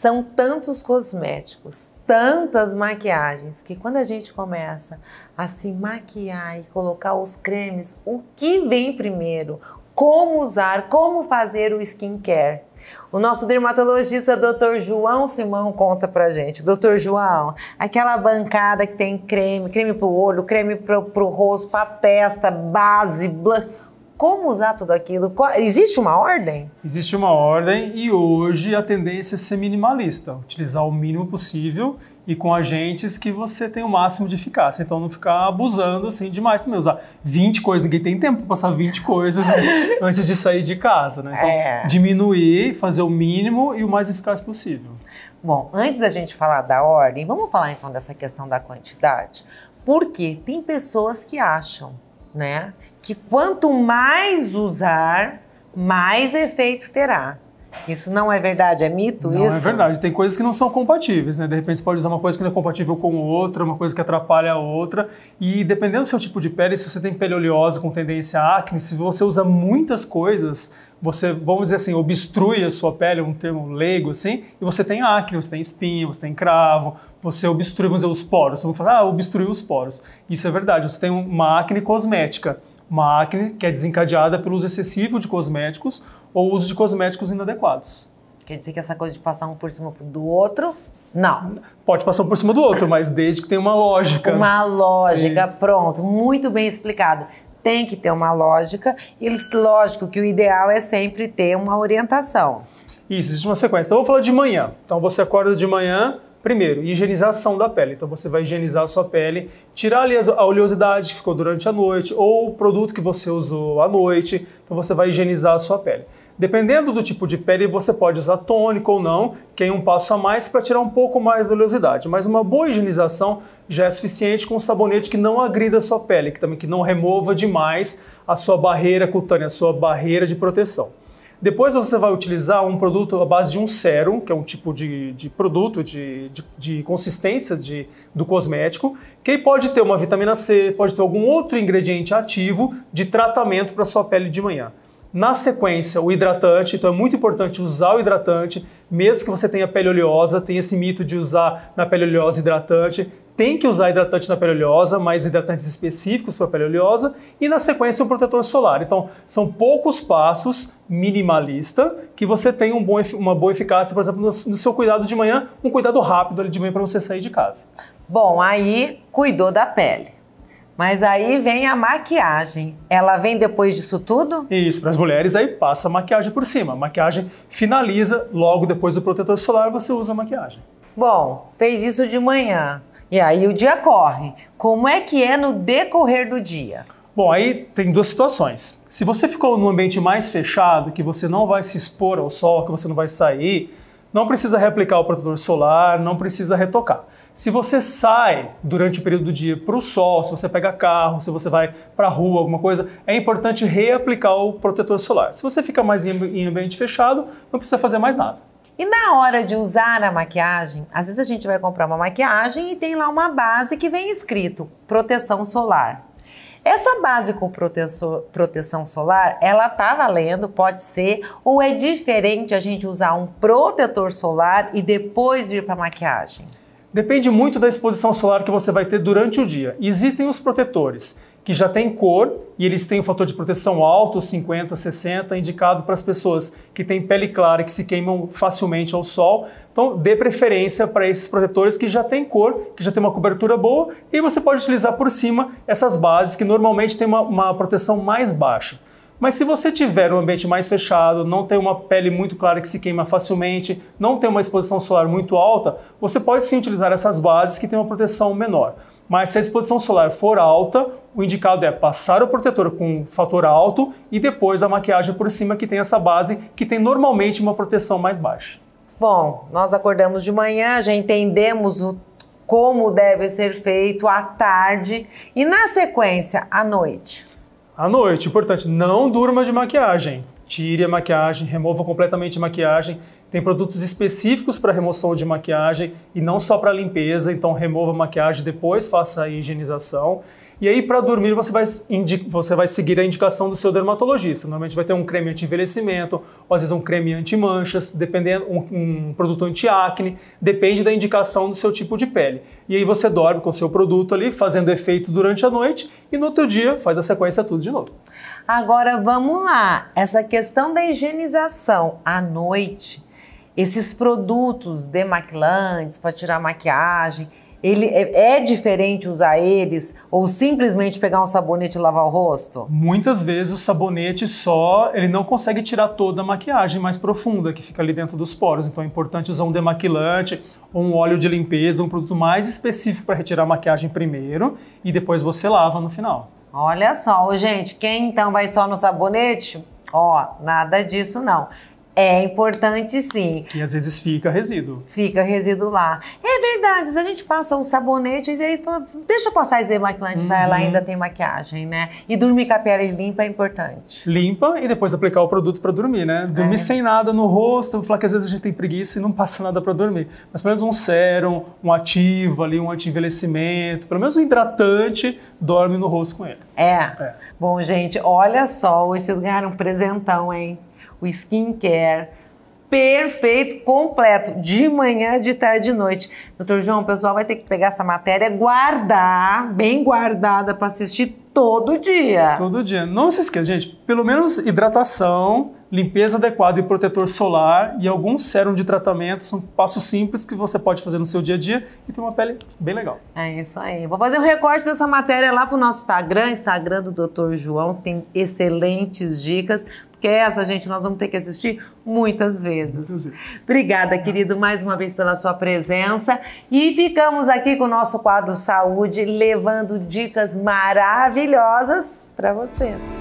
São tantos cosméticos, tantas maquiagens, que quando a gente começa a se maquiar e colocar os cremes, o que vem primeiro? Como usar, como fazer o skincare? O nosso dermatologista Dr. João Simão conta pra gente. Dr. João, aquela bancada que tem creme, creme pro olho, creme pro, pro rosto, pra testa, base, blush como usar tudo aquilo? Qual, existe uma ordem? Existe uma ordem e hoje a tendência é ser minimalista, utilizar o mínimo possível e com agentes que você tem o máximo de eficácia. Então não ficar abusando assim demais também. Usar 20 coisas, ninguém tem tempo para passar 20 coisas né, antes de sair de casa. Né? Então é. diminuir, fazer o mínimo e o mais eficaz possível. Bom, antes da gente falar da ordem, vamos falar então dessa questão da quantidade? Porque tem pessoas que acham né? Que quanto mais usar, mais efeito terá. Isso não é verdade, é mito não é isso? Não é verdade, tem coisas que não são compatíveis, né? De repente você pode usar uma coisa que não é compatível com outra, uma coisa que atrapalha a outra, e dependendo do seu tipo de pele, se você tem pele oleosa com tendência a acne, se você usa muitas coisas, você, vamos dizer assim, obstrui a sua pele, um termo leigo assim, e você tem acne, você tem espinha, você tem cravo, você obstrui, vamos dizer, os poros. Vamos falar, ah, obstruiu os poros. Isso é verdade, você tem uma acne cosmética, uma acne que é desencadeada pelo uso excessivo de cosméticos ou uso de cosméticos inadequados. Quer dizer que essa coisa de passar um por cima do outro não. Pode passar um por cima do outro, mas desde que tenha uma lógica. Uma lógica, Isso. pronto. Muito bem explicado tem que ter uma lógica e lógico que o ideal é sempre ter uma orientação. Isso, existe uma sequência. Então, eu vou falar de manhã. Então, você acorda de manhã, primeiro, higienização da pele. Então, você vai higienizar a sua pele, tirar ali a oleosidade que ficou durante a noite ou o produto que você usou à noite. Então, você vai higienizar a sua pele. Dependendo do tipo de pele, você pode usar tônico ou não, que é um passo a mais para tirar um pouco mais da oleosidade. Mas uma boa higienização já é suficiente com um sabonete que não agrida a sua pele, que também que não remova demais a sua barreira cutânea, a sua barreira de proteção. Depois você vai utilizar um produto à base de um sérum, que é um tipo de, de produto de, de, de consistência de, do cosmético, que pode ter uma vitamina C, pode ter algum outro ingrediente ativo de tratamento para sua pele de manhã. Na sequência, o hidratante, então é muito importante usar o hidratante, mesmo que você tenha pele oleosa, tem esse mito de usar na pele oleosa hidratante, tem que usar hidratante na pele oleosa, mas hidratantes específicos para pele oleosa, e na sequência o protetor solar. Então, são poucos passos, minimalista, que você tem um bom, uma boa eficácia, por exemplo, no, seu cuidado de manhã, um cuidado rápido ali de manhã para você sair de casa. Bom, aí cuidou da pele mas aí vem a maquiagem. Ela vem depois disso tudo? Isso, para as mulheres aí passa a maquiagem por cima. A maquiagem finaliza logo depois do protetor solar, você usa a maquiagem. Bom, fez isso de manhã. E aí o dia corre. Como é que é no decorrer do dia? Bom, aí tem duas situações. Se você ficou num ambiente mais fechado, que você não vai se expor ao sol, que você não vai sair, não precisa replicar o protetor solar, não precisa retocar. Se você sai durante o período do dia para o sol, se você pega carro, se você vai para a rua, alguma coisa, é importante reaplicar o protetor solar. Se você fica mais em ambiente fechado, não precisa fazer mais nada. E na hora de usar a maquiagem, às vezes a gente vai comprar uma maquiagem e tem lá uma base que vem escrito proteção solar. Essa base com proteção, solar, ela tá valendo, pode ser, ou é diferente a gente usar um protetor solar e depois vir para maquiagem? Depende muito da exposição solar que você vai ter durante o dia. Existem os protetores que já tem cor e eles têm um fator de proteção alto, 50, 60, indicado para as pessoas que têm pele clara, que se queimam facilmente ao sol. Então, dê preferência para esses protetores que já têm cor, que já tem uma cobertura boa, e você pode utilizar por cima essas bases que normalmente têm uma, uma proteção mais baixa. Mas se você tiver um ambiente mais fechado, não tem uma pele muito clara que se queima facilmente, não tem uma exposição solar muito alta, você pode sim utilizar essas bases que têm uma proteção menor. Mas se a exposição solar for alta, o indicado é passar o protetor com fator alto e depois a maquiagem por cima que tem essa base que tem normalmente uma proteção mais baixa. Bom, nós acordamos de manhã, já entendemos o, como deve ser feito à tarde e na sequência à noite. À noite, importante, não durma de maquiagem. Tire a maquiagem, remova completamente a maquiagem tem produtos específicos para remoção de maquiagem e não só para limpeza, então remova a maquiagem, depois faça a higienização. E aí, para dormir, você vai, você vai seguir a indicação do seu dermatologista. Normalmente vai ter um creme anti-envelhecimento, ou às vezes um creme anti-manchas, dependendo, um, um produto anti-acne, depende da indicação do seu tipo de pele. E aí você dorme com o seu produto ali, fazendo efeito durante a noite, e no outro dia faz a sequência tudo de novo. Agora vamos lá, essa questão da higienização à noite esses produtos demaquilantes para tirar maquiagem, ele é, é, diferente usar eles ou simplesmente pegar um sabonete e lavar o rosto? Muitas vezes o sabonete só ele não consegue tirar toda a maquiagem mais profunda que fica ali dentro dos poros. Então é importante usar um demaquilante ou um óleo de limpeza, um produto mais específico para retirar a maquiagem primeiro e depois você lava no final. Olha só, gente, quem então vai só no sabonete? Ó, nada disso não. É importante sim. E às vezes fica resíduo. Fica resíduo lá. É verdade, a gente passa um sabonete e aí fala, deixa eu passar esse demaquilante, uhum. vai lá, uhum. ainda tem maquiagem, né? E dormir com a pele limpa é importante. Limpa e depois aplicar o produto para dormir, né? Dormir é. sem nada no rosto, falar que às vezes a gente tem preguiça e não passa nada para dormir. Mas pelo menos um sérum, um ativo ali, um anti-envelhecimento, pelo menos um hidratante, dorme no rosto com ele. É. é. Bom, gente, olha só, hoje vocês ganharam um presentão, hein? o skincare perfeito, completo, de manhã, de tarde e de noite. Doutor João, o pessoal vai ter que pegar essa matéria, guardar, bem guardada, para assistir todo dia. Todo dia. Não se esqueça, gente, pelo menos hidratação limpeza adequada e protetor solar e alguns sérum de tratamento. São passos simples que você pode fazer no seu dia a dia e ter uma pele bem legal. É isso aí. Vou fazer um recorte dessa matéria lá para o nosso Instagram, Instagram do Dr. João, que tem excelentes dicas. Porque essa, gente, nós vamos ter que assistir muitas vezes. Muitas Obrigada, querido, mais uma vez pela sua presença. E ficamos aqui com o nosso quadro Saúde, levando dicas maravilhosas para você.